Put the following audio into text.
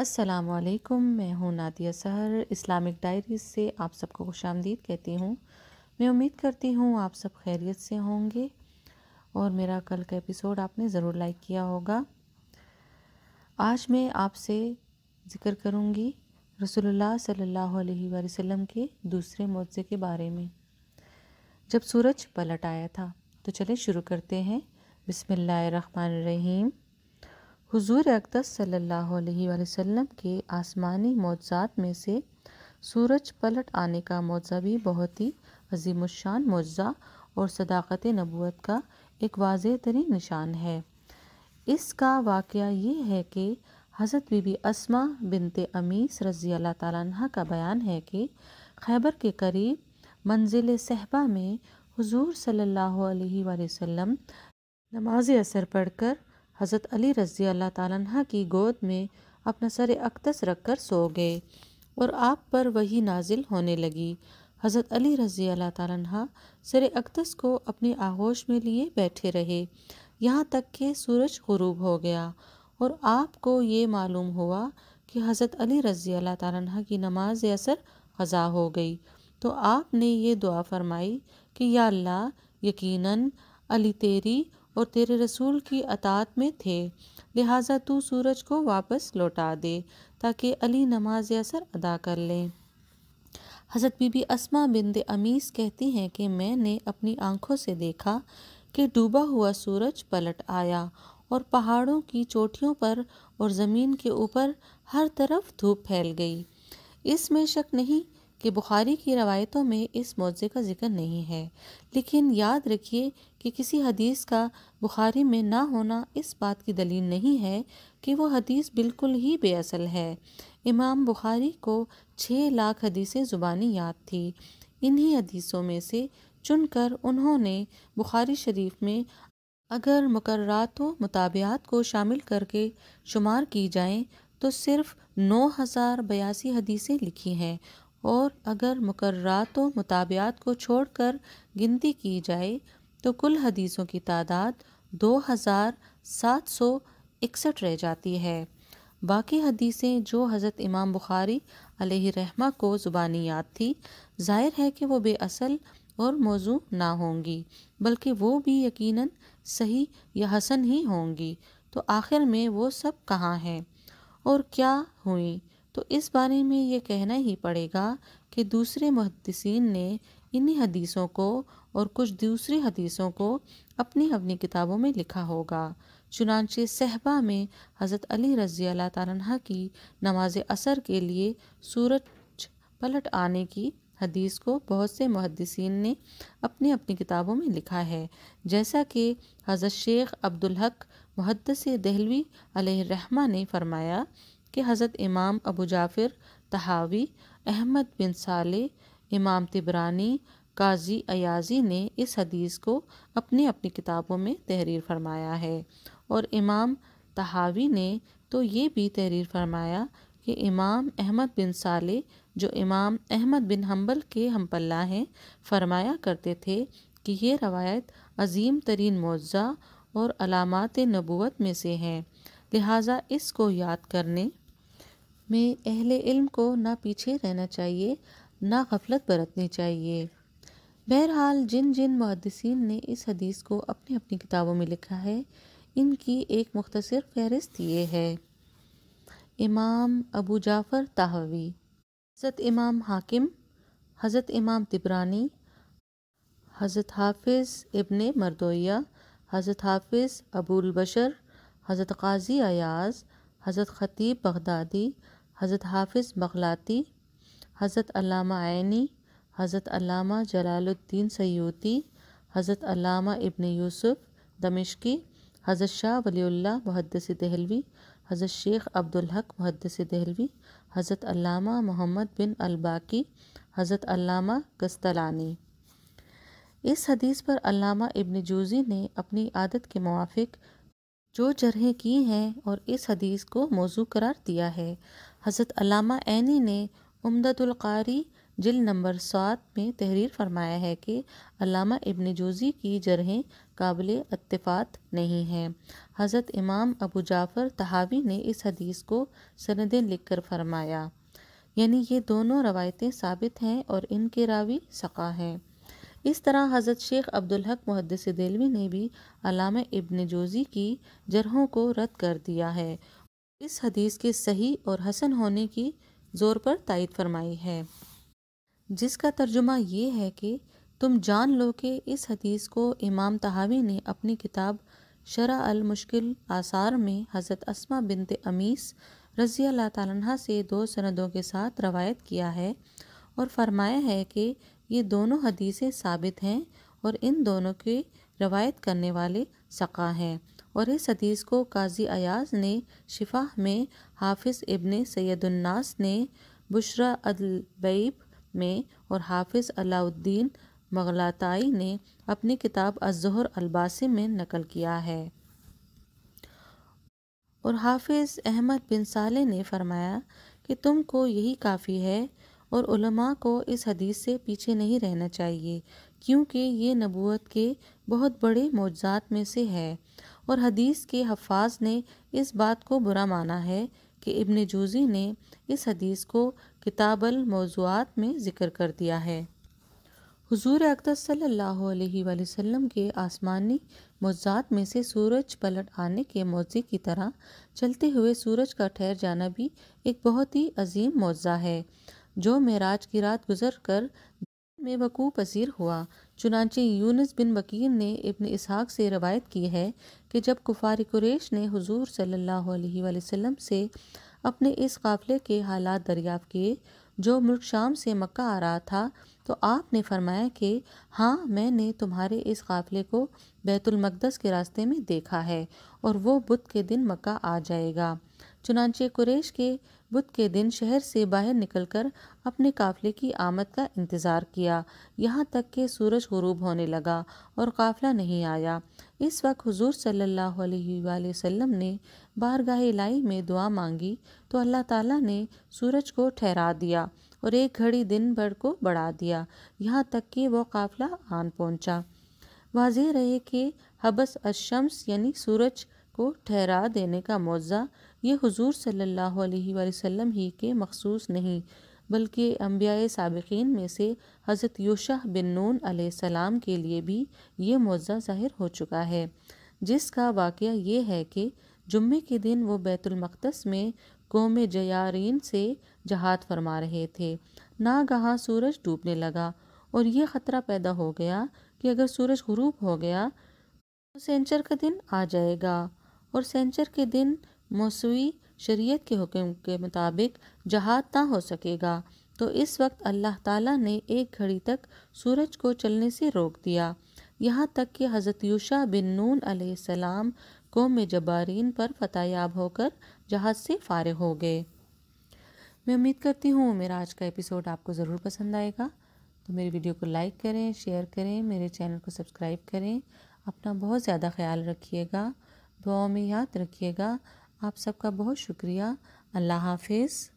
असलकुम मैं हूँ नादिया सहर इस्लामिक डायरीज से आप सबको खुश आमदीद कहती हूँ मैं उम्मीद करती हूँ आप सब खैरियत से होंगे और मेरा कल का एपिसोड आपने ज़रूर लाइक किया होगा आज मैं आपसे ज़िक्र करूँगी रसोल्ला सल्लल्लाहु अलैहि के दूसरे मुआवजे के बारे में जब सूरज पलट आया था तो चले शुरू करते हैं बिसमीम हुजूर अकदस सल्लल्लाहु अलैहि वसल्लम के आसमानी मौजात में से सूरज पलट आने का मौज़ा भी बहुत ही अजीमशान मौजा और सदाकत नबूत का एक वाज तरीन निशान है इसका वाक़ ये है कि हज़रत बीबी असमा बिनते अमीस रज़ी अल्लाह तह का बयान है कि खैबर के करीब मंजिल सहबा में हुजूर सल्लल्लाहु अलैहि वसल्लम नमाज असर पढ़कर हज़रत अली रज़ी अल्लाह तहा की गोद में अपना सर अक्तस कर सो गए और आप पर वही नाजिल होने लगी हज़रत अली रज़ी अल्लाह तहा सर अक्तस को अपने आगोश में लिए बैठे रहे यहाँ तक कि सूरज गरूब हो गया और आपको ये मालूम हुआ कि हज़रत अली रज़ी अल्लाह ताला की नमाज असर ख़ा हो गई तो आपने ये दुआ फरमाई कि या अल्लाह यकीनन अली तेरी और तेरे रसूल की अतात में थे लिहाजा तू सूरज को वापस लौटा दे ताकि अली नमाज असर अदा कर लें हज़रत बीबी असमा बिंद अमीस कहती हैं कि मैंने अपनी आंखों से देखा कि डूबा हुआ सूरज पलट आया और पहाड़ों की चोटियों पर और ज़मीन के ऊपर हर तरफ धूप फैल गई इसमें शक नहीं कि बुखारी की रवायतों में इस मौज़े का जिक्र नहीं है लेकिन याद रखिए कि किसी हदीस का बुखारी में ना होना इस बात की दलील नहीं है कि वो हदीस बिल्कुल ही बेअसल है इमाम बुखारी को छः लाख हदीसें ज़ुबानी याद थी इन्हीं हदीसों में से चुनकर उन्होंने बुखारी शरीफ में अगर मुकर्रात व मुताबियात को शामिल करके शुमार की जाएँ तो सिर्फ नौ हज़ार बयासी हदीसें लिखी हैं और अगर मुकर्रात व मुताबियात को छोड़कर गिनती की जाए तो कुल हदीसों की तादाद दो हज़ार सात सौ इकसठ रह जाती है बाकी हदीसें जो हज़रत इमाम बुखारी रहमा को ज़ुबानी याद थी ज़ाहिर है कि वो बेअसल और मौजू ना होंगी बल्कि वो भी यकीनन सही या हसन ही होंगी तो आखिर में वो सब कहाँ हैं और क्या हुई तो इस बारे में ये कहना ही पड़ेगा कि दूसरे मुहदसिन ने इन्हीं हदीसों को और कुछ दूसरी हदीसों को अपनी अपनी किताबों में लिखा होगा चुनानचे सहबा में हज़रत अली रज़ी अल्लाह तारा की नमाज असर के लिए सूरज पलट आने की हदीस को बहुत से मुहदसिन ने अपनी अपनी किताबों में लिखा है जैसा कि हज़रत शेख अब्दुल हक मुहदस दहलवी रहमा ने फरमाया कि हज़रत इमाम अबू जाफ़िर तहावी अहमद बिन साले इमाम तिबरानी काजी अयाजी ने इस हदीस को अपनी अपनी किताबों में तहरीर फरमाया है और इमाम तहावी ने तो ये भी तहरीर फरमाया कि इमाम अहमद बिन साले जो इमाम अहमद बिन हम्बल के हम पल्ला हैं फरमाया करते थे कि ये रवायत अजीम तरीन मौज़ा और अलामत नबूत में से हैं लिहाजा इसको याद करने में अहल इल्म को ना पीछे रहना चाहिए ना गफलत बरतनी चाहिए बहरहाल जिन जिन मुहदसिन ने इस हदीस को अपनी अपनी किताबों में लिखा है इनकी एक मुख्तर फहरिस्त ये है इमाम अबू जाफ़र ताहवी हज़रत इमाम हाकिम हज़रत इमाम तिबरानी हज़रत हाफिज़ इब्ने मरदोया हज़रत हाफिज़ अबूल बशर हज़रत काजी अयाज़ हज़रत ख़तीब बगदादी हज़रत हाफिज़ बगलाती हज़रत अलामा आयनी हज़रत अलामा जलालुद्दीन सयोती हज़रत अलामा इब्न यूसुफ दमिश्की हज़रत शाह वलील्ला मुहदस दहलवी हज़रत शेख अब्दुल हक मुहदस दहलवी हज़रत अलामा मोहम्मद बिन अलबाकी हज़रत अलामा गस्तलानी इस हदीस पर अलामा इब्न जूजी ने अपनी आदत के मुआफ़ जो जरहें की हैं और इस हदीस को मौजू करार दिया है हज़रत अलामा ऐनी ने उमदतुल्कारी जिल नंबर सात में तहरीर फरमाया है कि अलामा इब्न जोजी की जरहें काबिल अतफात नहीं हैं हज़रत इमाम अबू जाफ़र तहावी ने इस हदीस को सनदें लिखकर फरमाया यानी ये दोनों रवायतें साबित हैं और इनके रावी सका हैं इस तरह हज़रत शेख अब्दुलहक मुहदस दिलवी ने भी अलाम इब्न जोजी की जरहों को रद्द कर दिया है इस हदीस के सही और हसन होने की ज़ोर पर तायद फरमाई है जिसका तर्जुमा ये है कि तुम जान लो कि इस हदीस को इमाम तहावी ने अपनी किताब शरा अल मुश्किल आसार में हज़रत असमा बिनत अमीस रज़ी अल्लाह तह से दो सनदों के साथ रवायत किया है और फरमाया है कि ये दोनों हदीसें साबित हैं और इन दोनों की रवायत करने वाले सक़ा हैं और इस हदीस को काजी अयाज ने शिफा में हाफिज़ इबन सैदुलनास ने बुशरा अदलबैब में और हाफिज़ अलाउद्दीन मगलाताई ने अपनी किताब अजहर अलबास में नकल किया है और हाफिज़ अहमद बिन साले ने फरमाया कि तुमको यही काफ़ी है और उलमा को इस हदीस से पीछे नहीं रहना चाहिए क्योंकि ये नबूत के बहुत बड़े मौजात में से है और हदीस के हफाज ने इस बात को बुरा माना है कि इब्ने जूजी ने इस हदीस को किताबल मौजूद में ज़िक्र कर दिया है हुजूर अकदर सल्लल्लाहु अलैहि वसल्लम के आसमानी मौजात में से सूरज पलट आने के मौजे की तरह चलते हुए सूरज का ठहर जाना भी एक बहुत ही अजीम मौजा है जो मेराज की रात गुजर कर में वक़ू पसीर हुआ चुनाचे यूनस बिन बकीर ने इबन इसहाक से रवायत की है कि जब कुफार कुरेश ने हुजूर सल्लल्लाहु अलैहि वसल्लम से अपने इस काफ़िले के हालात दरियाफ़ किए जो मुल्क शाम से मक्का आ रहा था तो आपने फरमाया कि हाँ मैंने तुम्हारे इस काफ़िले को बैतुलमकदस के रास्ते में देखा है और वो बुध के दिन मक्का आ जाएगा चुनाचे कुरेश के बुध के दिन शहर से बाहर निकलकर अपने काफले की आमद का इंतज़ार किया यहाँ तक कि सूरज गरूब होने लगा और काफिला नहीं आया इस वक्त हुजूर सल्लल्लाहु अलैहि वसल्लम ने बारगाह लाई में दुआ मांगी तो अल्लाह ताला ने सूरज को ठहरा दिया और एक घड़ी दिन भर को बढ़ा दिया यहाँ तक कि वह काफिला आन पहुँचा वाजह रहे कि हबस अशम्स यानी सूरज को ठहरा देने का मौज़ा ये हुजूर सल्लल्लाहु अलैहि वसल्लम ही के मखसूस नहीं बल्कि अम्बिया सबक़िन में से हज़रत यूशाह बिन नून सलाम के लिए भी ये मौजा ज़ाहिर हो चुका है जिसका वाक़ ये है कि जुम्मे के दिन वो बैतुलमक़दस में कौम जयारीन से जहाद फरमा रहे थे नागहाँ सूरज डूबने लगा और ये ख़तरा पैदा हो गया कि अगर सूरज गुरूब हो गया तो सेंचर का दिन आ जाएगा और सेंचर के दिन मौसवी शरीयत के हुक्म के मुताबिक जहाद ना हो सकेगा तो इस वक्त अल्लाह ताला ने एक घड़ी तक सूरज को चलने से रोक दिया यहाँ तक कि हज़रत यूशा बिन नून अलैहिस्सलाम कौम जबारीन पर याब होकर जहाज से फारग हो गए मैं उम्मीद करती हूँ मेरा आज का एपिसोड आपको ज़रूर पसंद आएगा तो मेरी वीडियो को लाइक करें शेयर करें मेरे चैनल को सब्सक्राइब करें अपना बहुत ज़्यादा ख्याल रखिएगा दुआओं में याद रखिएगा आप सबका बहुत शुक्रिया अल्लाह हाफिज़